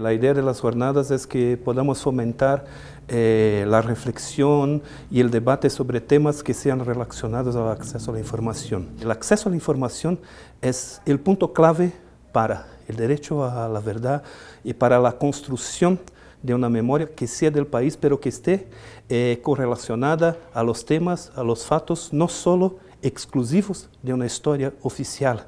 La idea de las jornadas es que podamos fomentar eh, la reflexión y el debate sobre temas que sean relacionados al acceso a la información. El acceso a la información es el punto clave para el derecho a la verdad y para la construcción de una memoria que sea del país, pero que esté eh, correlacionada a los temas, a los fatos, no solo exclusivos de una historia oficial.